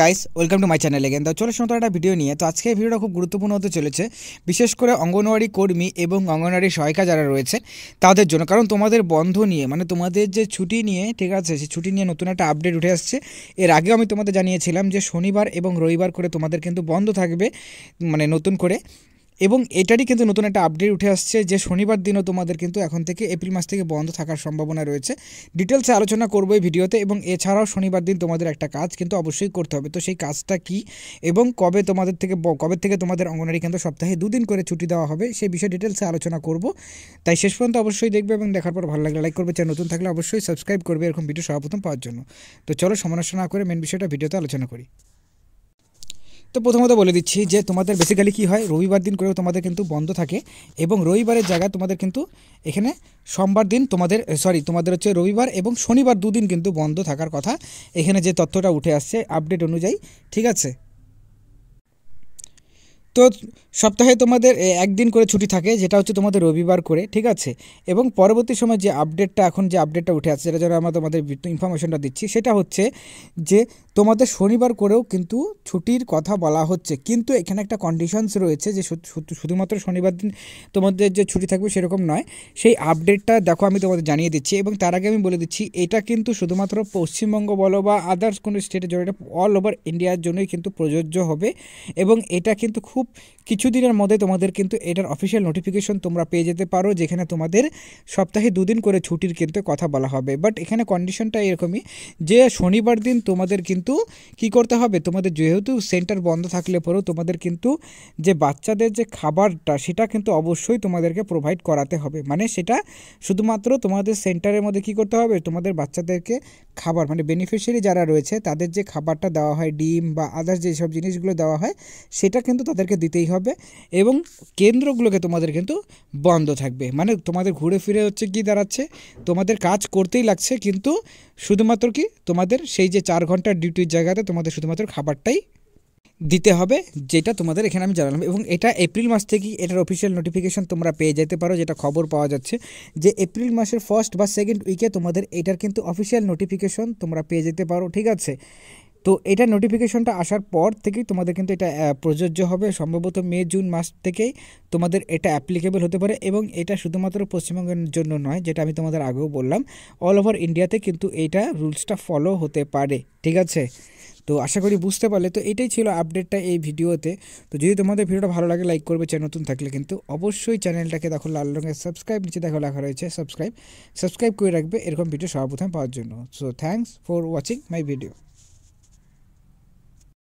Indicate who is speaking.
Speaker 1: guys welcome to my channel again তো চলে শুনতো একটা ভিডিও নিয়ে তো আজকে ভিডিওটা খুব গুরুত্বপূর্ণ হতে চলেছে বিশেষ করে অঙ্গনওয়াড়ি কর্মী এবং অঙ্গনওয়াড়ি সহায়িকা যারা রয়েছে তাদের জন্য কারণ তোমাদের বন্ধ নিয়ে মানে তোমাদের যে ছুটি নিয়ে ঠিক আছে সেই ছুটি নিয়ে নতুন একটা আপডেট উঠে আসছে এর আগেও আমি তোমাদের জানিয়েছিলাম যে শনিবার এবং রবিবার করে তোমাদের কিন্তু বন্ধ থাকবে মানে নতুন করে এবং এটারই কিন্তু নতুন একটা আপডেট উঠে আসছে যে শনিবার দিনও তোমাদের কিন্তু এখন থেকে এপ্রিল মাস থেকে বন্ধ থাকার সম্ভাবনা রয়েছে ডিটেলসে আলোচনা করবো এই ভিডিওতে এবং এছাড়াও শনিবার দিন তোমাদের একটা কাজ কিন্তু অবশ্যই করতে হবে তো সেই কাজটা কি এবং কবে তোমাদের থেকে কবে থেকে তোমাদের অঙ্গনারী কেন্দ্র সপ্তাহে দুদিন করে ছুটি দেওয়া হবে সেই বিষয়ে ডিটেলসে আলোচনা করব তাই শেষ পর্যন্ত অবশ্যই দেখবে এবং দেখার পর ভালো লাগলে লাইক করবে চ্যানেল নতুন থাকলে অবশ্যই সাবস্ক্রাইব করবে এরকম ভিডিও সর্বপ্রথম পাওয়ার জন্য তো চলো সমালোচনা করে মেন বিষয়টা ভিডিওতে আলোচনা করি তো প্রথমত বলে দিচ্ছি যে তোমাদের বেসিক্যালি কি হয় রবিবার দিন করেও তোমাদের কিন্তু বন্ধ থাকে এবং রবিবারের জায়গায় তোমাদের কিন্তু এখানে সোমবার দিন তোমাদের সরি তোমাদের হচ্ছে রবিবার এবং শনিবার দুদিন কিন্তু বন্ধ থাকার কথা এখানে যে তথ্যটা উঠে আসছে আপডেট অনুযায়ী ঠিক আছে তো সপ্তাহে তোমাদের একদিন করে ছুটি থাকে যেটা হচ্ছে তোমাদের রবিবার করে ঠিক আছে এবং পরবর্তী সময় যে আপডেটটা এখন যে আপডেটটা উঠে আসছে যেটা যেন আমরা তোমাদের ইনফরমেশনটা দিচ্ছি সেটা হচ্ছে যে তোমাদের শনিবার করেও কিন্তু ছুটির কথা বলা হচ্ছে কিন্তু এখানে একটা কন্ডিশনস রয়েছে যে শুধুমাত্র শনিবার দিন তোমাদের যে ছুটি থাকবে সেরকম নয় সেই আপডেটটা দেখো আমি তোমাদের জানিয়ে দিচ্ছি এবং তার আগে আমি বলে দিচ্ছি এটা কিন্তু শুধুমাত্র পশ্চিমবঙ্গ বলো বা আদার্স কোনো স্টেটের জন্য এটা অল ওভার ইন্ডিয়ার জন্যই কিন্তু প্রযোজ্য হবে এবং এটা কিন্তু খুব খুব কিছুদিনের মধ্যে তোমাদের কিন্তু এটার অফিসিয়াল নোটিফিকেশন তোমরা পেয়ে যেতে পারো যেখানে তোমাদের সপ্তাহে দুদিন করে ছুটির কিন্তু কথা বলা হবে বাট এখানে কন্ডিশনটা এরকমই যে শনিবার দিন তোমাদের কিন্তু কি করতে হবে তোমাদের যেহেতু সেন্টার বন্ধ থাকলে পরেও তোমাদের কিন্তু যে বাচ্চাদের যে খাবারটা সেটা কিন্তু অবশ্যই তোমাদেরকে প্রোভাইড করাতে হবে মানে সেটা শুধুমাত্র তোমাদের সেন্টারের মধ্যে কি করতে হবে তোমাদের বাচ্চাদেরকে খাবার মানে বেনিফিশিয়ারি যারা রয়েছে তাদের যে খাবারটা দেওয়া হয় ডিম বা আদার্স যেসব জিনিসগুলো দেওয়া হয় সেটা কিন্তু তাদেরকে তোমাদেরকে দিতেই হবে এবং কেন্দ্রগুলোকে তোমাদের কিন্তু বন্ধ থাকবে মানে তোমাদের ঘুরে ফিরে হচ্ছে কি দাঁড়াচ্ছে তোমাদের কাজ করতেই লাগছে কিন্তু শুধুমাত্র কি তোমাদের সেই যে চার ঘন্টার ডিউটির জায়গাতে তোমাদের শুধুমাত্র খাবারটাই দিতে হবে যেটা তোমাদের এখানে আমি জানালাম এবং এটা এপ্রিল মাস থেকেই এটার অফিসিয়াল নোটিফিকেশান তোমরা পেয়ে যেতে পারো যেটা খবর পাওয়া যাচ্ছে যে এপ্রিল মাসের ফার্স্ট বা সেকেন্ড উইকে তোমাদের এটার কিন্তু অফিসিয়াল নোটিফিকেশান তোমরা পেয়ে যেতে পারো ঠিক আছে তো এটা নোটিফিকেশনটা আসার পর থেকেই তোমাদের কিন্তু এটা প্রযোজ্য হবে সম্ভবত মে জুন মাস থেকেই তোমাদের এটা অ্যাপ্লিকেবল হতে পারে এবং এটা শুধুমাত্র পশ্চিমবঙ্গের জন্য নয় যেটা আমি তোমাদের আগেও বললাম অল ওভার ইন্ডিয়াতে কিন্তু এইটা রুলসটা ফলো হতে পারে ঠিক আছে তো আশা করি বুঝতে পারলে তো এটাই ছিল আপডেটটা এই ভিডিওতে তো যদি তোমাদের ভিডিওটা ভালো লাগে লাইক করবে চ্যানেল নতুন থাকলে কিন্তু অবশ্যই চ্যানেলটাকে দেখো লাল রঙের সাবস্ক্রাইব নিচে দেখো লেখা রয়েছে সাবস্ক্রাইব সাবস্ক্রাইব করে রাখবে এরকম ভিডিও সর্বপ্রথম পাওয়ার জন্য so thanks for watching my video